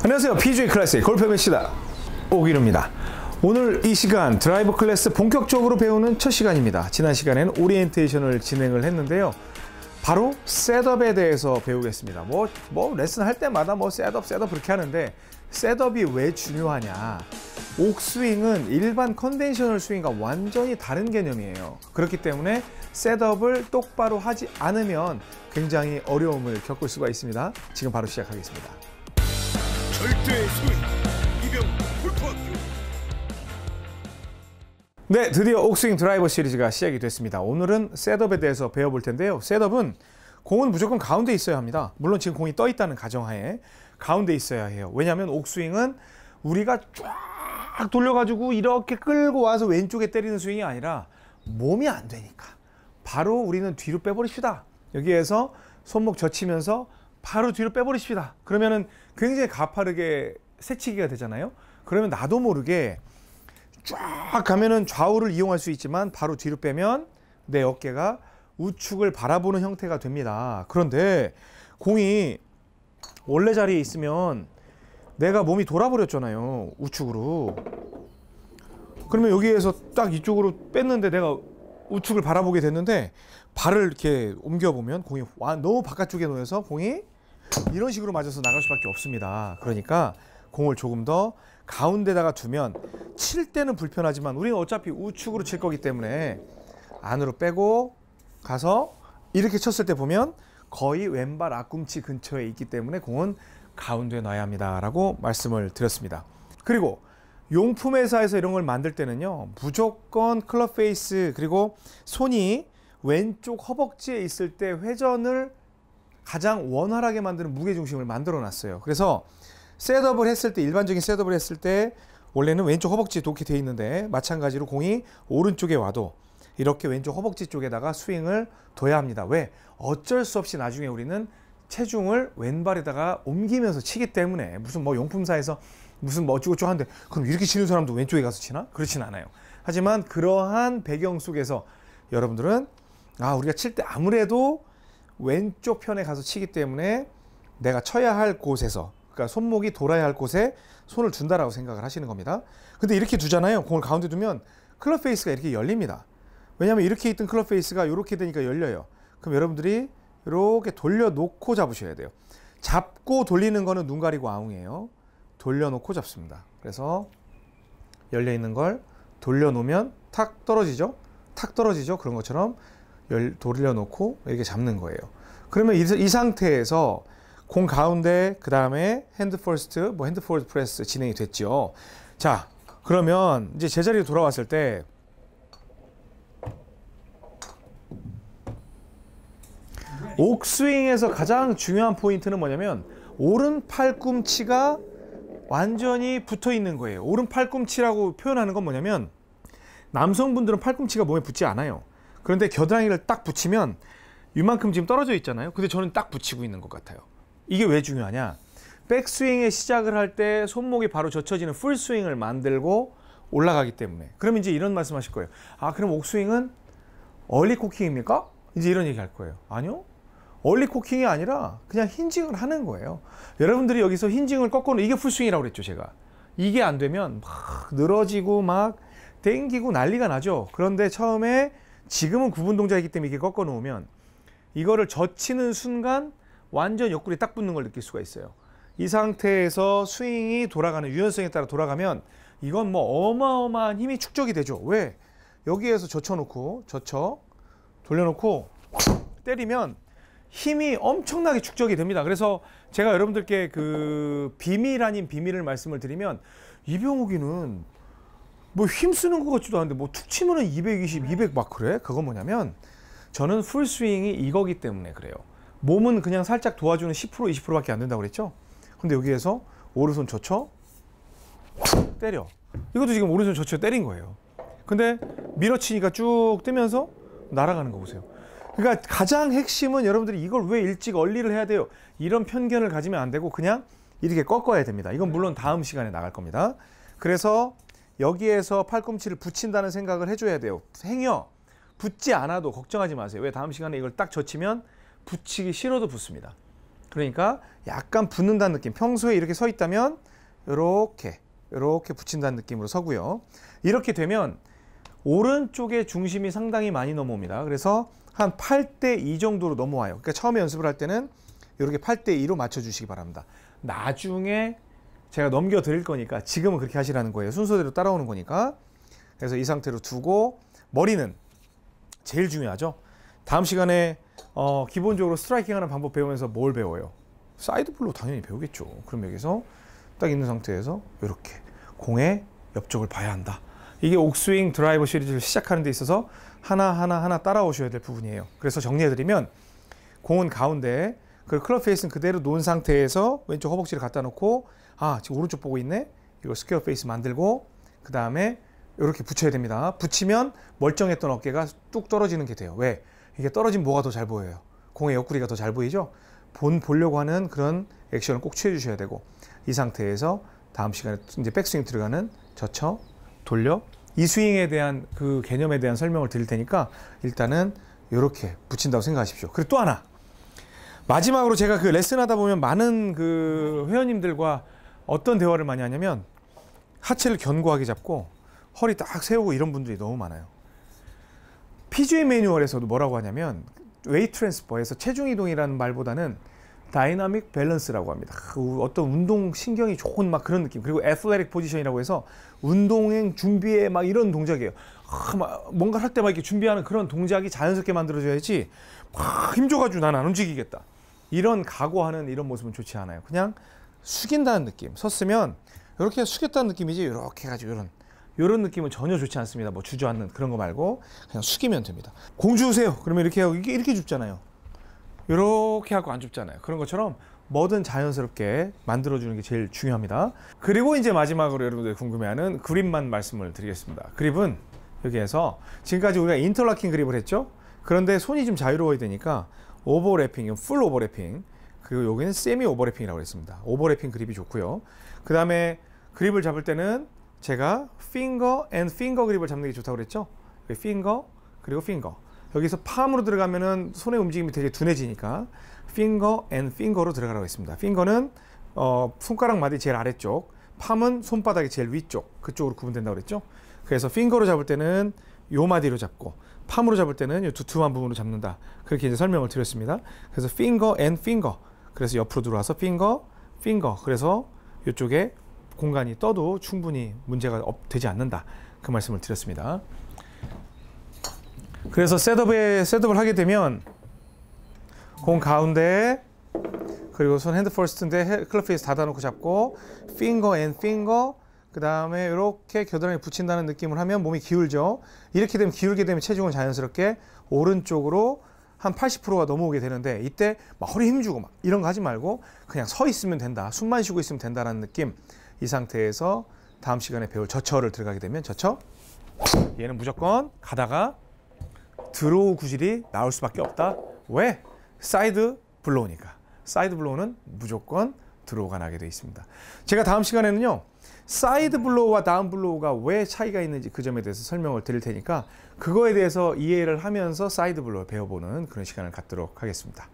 안녕하세요. p g 클래식 골프의 시다 오기입니다 오늘 이 시간 드라이브 클래스 본격적으로 배우는 첫 시간입니다. 지난 시간엔 오리엔테이션을 진행을 했는데요. 바로 셋업에 대해서 배우겠습니다. 뭐, 뭐 레슨 할 때마다 뭐 셋업, 셋업 그렇게 하는데 셋업이 왜 중요하냐. 옥스윙은 일반 컨벤셔널 스윙과 완전히 다른 개념이에요. 그렇기 때문에 셋업을 똑바로 하지 않으면 굉장히 어려움을 겪을 수가 있습니다. 지금 바로 시작하겠습니다. 절대의 소인 이병 폴포학 네, 드디어 옥스윙 드라이버 시리즈가 시작이 됐습니다. 오늘은 셋업에 대해서 배워볼 텐데요. 셋업은 공은 무조건 가운데 있어야 합니다. 물론 지금 공이 떠 있다는 가정하에 가운데 있어야 해요. 왜냐하면 옥스윙은 우리가 쫙 돌려가지고 이렇게 끌고 와서 왼쪽에 때리는 스윙이 아니라 몸이 안 되니까 바로 우리는 뒤로 빼버립시다. 여기에서 손목 젖히면서 바로 뒤로 빼버리십니다. 그러면은 굉장히 가파르게 새치기가 되잖아요. 그러면 나도 모르게 쫙 가면은 좌우를 이용할 수 있지만 바로 뒤로 빼면 내 어깨가 우측을 바라보는 형태가 됩니다. 그런데 공이 원래 자리에 있으면 내가 몸이 돌아버렸잖아요. 우측으로. 그러면 여기에서 딱 이쪽으로 뺐는데 내가 우측을 바라보게 됐는데 발을 이렇게 옮겨보면 공이 너무 바깥쪽에 놓여서 공이 이런 식으로 맞아서 나갈 수밖에 없습니다. 그러니까 공을 조금 더 가운데다가 두면 칠 때는 불편하지만 우리는 어차피 우측으로 칠 거기 때문에 안으로 빼고 가서 이렇게 쳤을 때 보면 거의 왼발 앞꿈치 근처에 있기 때문에 공은 가운데 놔야 합니다. 라고 말씀을 드렸습니다. 그리고 용품 회사에서 이런 걸 만들 때는요. 무조건 클럽 페이스 그리고 손이 왼쪽 허벅지에 있을 때 회전을 가장 원활하게 만드는 무게중심을 만들어 놨어요. 그래서 셋업을 했을 때 일반적인 셋업을 했을 때 원래는 왼쪽 허벅지 에 도끼 돼 있는데 마찬가지로 공이 오른쪽에 와도 이렇게 왼쪽 허벅지 쪽에다가 스윙을 둬야 합니다. 왜? 어쩔 수 없이 나중에 우리는 체중을 왼발에다가 옮기면서 치기 때문에 무슨 뭐 용품사에서 무슨 뭐 어쩌고저쩌고 하는데 그럼 이렇게 치는 사람도 왼쪽에 가서 치나? 그렇진 않아요. 하지만 그러한 배경 속에서 여러분들은 아 우리가 칠 때 아무래도 왼쪽 편에 가서 치기 때문에 내가 쳐야 할 곳에서 그러니까 손목이 돌아야 할 곳에 손을 준다라고 생각을 하시는 겁니다. 근데 이렇게 두잖아요. 공을 가운데 두면 클럽 페이스가 이렇게 열립니다. 왜냐하면 이렇게 있던 클럽 페이스가 이렇게 되니까 열려요. 그럼 여러분들이 이렇게 돌려놓고 잡으셔야 돼요. 잡고 돌리는 거는 눈 가리고 아웅이에요. 돌려놓고 잡습니다. 그래서 열려있는 걸 돌려놓으면 탁 떨어지죠. 탁 떨어지죠. 그런 것처럼 열, 돌려놓고 이렇게 잡는 거예요. 그러면 이, 이 상태에서 공 가운데 그 다음에 핸드 퍼스트 뭐 핸드 포드 프레스 진행이 됐죠. 자 그러면 이제 제자리로 돌아왔을 때 옥스윙에서 가장 중요한 포인트는 뭐냐면 오른 팔꿈치가 완전히 붙어 있는 거예요. 오른 팔꿈치라고 표현하는 건 뭐냐면 남성분들은 팔꿈치가 몸에 붙지 않아요. 그런데 겨드랑이를 딱 붙이면 이만큼 지금 떨어져 있잖아요. 근데 저는 딱 붙이고 있는 것 같아요. 이게 왜 중요하냐? 백스윙의 시작을 할 때 손목이 바로 젖혀지는 풀스윙을 만들고 올라가기 때문에. 그럼 이제 이런 말씀 하실 거예요. 아, 그럼 옥스윙은 얼리 코킹입니까? 이제 이런 얘기 할 거예요. 아니요. 얼리 코킹이 아니라 그냥 힌징을 하는 거예요. 여러분들이 여기서 힌징을 꺾어놓은 이게 풀스윙이라고 그랬죠, 제가. 이게 안 되면 막 늘어지고 막 땡기고 난리가 나죠. 그런데 처음에 지금은 구분 동작이기 때문에 이렇게 꺾어 놓으면 이거를 젖히는 순간 완전 옆구리 딱 붙는 걸 느낄 수가 있어요. 이 상태에서 스윙이 돌아가는 유연성에 따라 돌아가면 이건 뭐 어마어마한 힘이 축적이 되죠. 왜? 여기에서 젖혀놓고 젖혀 돌려놓고 때리면 힘이 엄청나게 축적이 됩니다. 그래서 제가 여러분들께 그 비밀 아닌 비밀을 말씀을 드리면 이병욱이는 뭐 힘쓰는 것 같지도 않은데 뭐 툭 치면은 220, 200 막 그래? 그건 뭐냐면 저는 풀스윙이 이거기 때문에 그래요. 몸은 그냥 살짝 도와주는 10% 20%밖에 안 된다고 그랬죠? 근데 여기에서 오른손 젖혀 때려. 이것도 지금 오른손 젖혀 때린 거예요. 근데 밀어치니까 쭉 뜨면서 날아가는 거 보세요. 그러니까 가장 핵심은 여러분들이 이걸 왜 일찍 얼리를 해야 돼요? 이런 편견을 가지면 안 되고 그냥 이렇게 꺾어야 됩니다. 이건 물론 다음 시간에 나갈 겁니다. 그래서 여기에서 팔꿈치를 붙인다는 생각을 해줘야 돼요. 행여 붙지 않아도 걱정하지 마세요. 왜 다음 시간에 이걸 딱 젖히면 붙이기 싫어도 붙습니다. 그러니까 약간 붙는다는 느낌. 평소에 이렇게 서 있다면 이렇게 이렇게 붙인다는 느낌으로 서고요. 이렇게 되면 오른쪽에 중심이 상당히 많이 넘어옵니다. 그래서 한 8대 2 정도로 넘어와요. 그러니까 처음에 연습을 할 때는 이렇게 8대 2로 맞춰주시기 바랍니다. 나중에 제가 넘겨드릴 거니까 지금은 그렇게 하시라는 거예요. 순서대로 따라오는 거니까. 그래서 이 상태로 두고 머리는 제일 중요하죠. 다음 시간에 어, 기본적으로 스트라이킹하는 방법 배우면서 뭘 배워요? 사이드 블로 당연히 배우겠죠. 그럼 여기서 딱 있는 상태에서 이렇게 공의 옆쪽을 봐야 한다. 이게 옥스윙 드라이버 시리즈를 시작하는 데 있어서 하나하나 하나 따라오셔야 될 부분이에요. 그래서 정리해드리면 공은 가운데 그 클럽 페이스는 그대로 놓은 상태에서 왼쪽 허벅지를 갖다 놓고 아 지금 오른쪽 보고 있네 이거 스퀘어 페이스 만들고 그 다음에 이렇게 붙여야 됩니다 붙이면 멀쩡했던 어깨가 뚝 떨어지는 게 돼요 왜 이게 떨어진 뭐가 더 잘 보여요 공의 옆구리가 더 잘 보이죠 본 보려고 하는 그런 액션을 꼭 취해 주셔야 되고 이 상태에서 다음 시간에 이제 백스윙 들어가는 젖혀 돌려 이 스윙에 대한 그 개념에 대한 설명을 드릴 테니까 일단은 이렇게 붙인다고 생각하십시오 그리고 또 하나 마지막으로 제가 그 레슨 하다 보면 많은 그 회원님들과 어떤 대화를 많이 하냐면 하체를 견고하게 잡고 허리 딱 세우고 이런 분들이 너무 많아요. PGA 매뉴얼에서도 뭐라고 하냐면 웨이 트랜스퍼에서 체중 이동이라는 말보다는 다이나믹 밸런스라고 합니다. 그 어떤 운동 신경이 좋은 막 그런 느낌. 그리고 애플레릭 포지션이라고 해서 운동행 준비에 막 이런 동작이에요. 아, 막 뭔가 할 때 막 이렇게 준비하는 그런 동작이 자연스럽게 만들어져야지 막 힘줘가지고 난안 움직이겠다. 이런 각오하는 이런 모습은 좋지 않아요. 그냥 숙인다는 느낌. 섰으면 이렇게 숙였다는 느낌이지 이렇게 해가지고 이런 이런 느낌은 전혀 좋지 않습니다. 뭐 주저앉는 그런 거 말고 그냥 숙이면 됩니다. 공주세요. 그러면 이렇게 하고 이렇게, 이렇게 줍잖아요. 이렇게 하고 안 줍잖아요. 그런 것처럼 뭐든 자연스럽게 만들어주는 게 제일 중요합니다. 그리고 이제 마지막으로 여러분들 궁금해하는 그립만 말씀을 드리겠습니다. 그립은 여기에서 지금까지 우리가 인터라킹 그립을 했죠. 그런데 손이 좀 자유로워야 되니까 오버래핑, 풀 오버래핑 그리고 여기는 세미 오버래핑이라고 했습니다. 오버래핑 그립이 좋고요. 그 다음에 그립을 잡을 때는 제가 finger and finger 그립을 잡는 게 좋다고 그랬죠. 그 finger 그리고 finger. 여기서 팜으로 들어가면은 손의 움직임이 되게 둔해지니까 finger and finger로 들어가라고 했습니다. finger는 어, 손가락 마디 제일 아래쪽, 팜은 손바닥이 제일 위쪽 그쪽으로 구분된다고 그랬죠. 그래서 finger로 잡을 때는 요 마디로 잡고 팜으로 잡을 때는 요 두툼한 부분으로 잡는다. 그렇게 이제 설명을 드렸습니다. 그래서 finger and finger 그래서 옆으로 들어와서 핑거, 핑거. 그래서 이쪽에 공간이 떠도 충분히 문제가 되지 않는다. 그 말씀을 드렸습니다. 그래서 셋업에 셋업을 하게 되면 공 가운데 그리고 손 핸드 퍼스트인데 클럽 페이스 닫아놓고 잡고 핑거 앤 핑거 그 다음에 이렇게 겨드랑이 붙인다는 느낌을 하면 몸이 기울죠. 이렇게 되면 기울게 되면 체중은 자연스럽게 오른쪽으로 한 80%가 넘어오게 되는데 이때 막 허리 힘주고 막 이런 거 하지 말고 그냥 서 있으면 된다. 숨만 쉬고 있으면 된다라는 느낌. 이 상태에서 다음 시간에 배울 저처를 들어가게 되면 저처 얘는 무조건 가다가 드로우 구질이 나올 수밖에 없다. 왜? 사이드 블로우니까. 사이드 블로우는 무조건 들어가 나게 되어 있습니다. 제가 다음 시간에는요. 사이드 블로우와 다운 블로우가 왜 차이가 있는지 그 점에 대해서 설명을 드릴 테니까 그거에 대해서 이해를 하면서 사이드 블로우 배워보는 그런 시간을 갖도록 하겠습니다.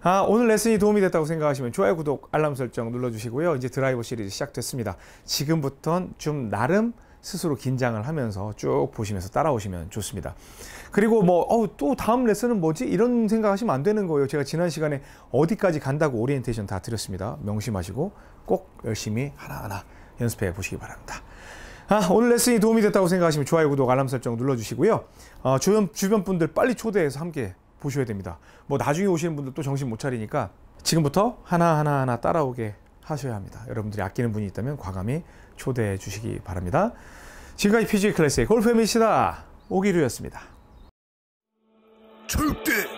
아, 오늘 레슨이 도움이 됐다고 생각하시면 좋아요, 구독, 알람 설정 눌러주시고요. 이제 드라이버 시리즈 시작됐습니다. 지금부터는 좀 나름 스스로 긴장을 하면서 쭉 보시면서 따라오시면 좋습니다. 그리고 뭐또 어, 다음 레슨은 뭐지? 이런 생각하시면 안 되는 거예요. 제가 지난 시간에 어디까지 간다고 오리엔테이션 다 드렸습니다. 명심하시고 꼭 열심히 하나하나 연습해 보시기 바랍니다. 아, 오늘 레슨이 도움이 됐다고 생각하시면 좋아요, 구독, 알람 설정 눌러주시고요. 어, 주변, 주변 분들 빨리 초대해서 함께 보셔야 됩니다. 뭐 나중에 오시는 분들 또 정신 못 차리니까 지금부터 하나하나 하나 따라오게 하셔야 합니다. 여러분들이 아끼는 분이 있다면 과감히 초대해 주시기 바랍니다. 지금까지 PG 클래식 골프의 미시다 오기류였습니다. 절대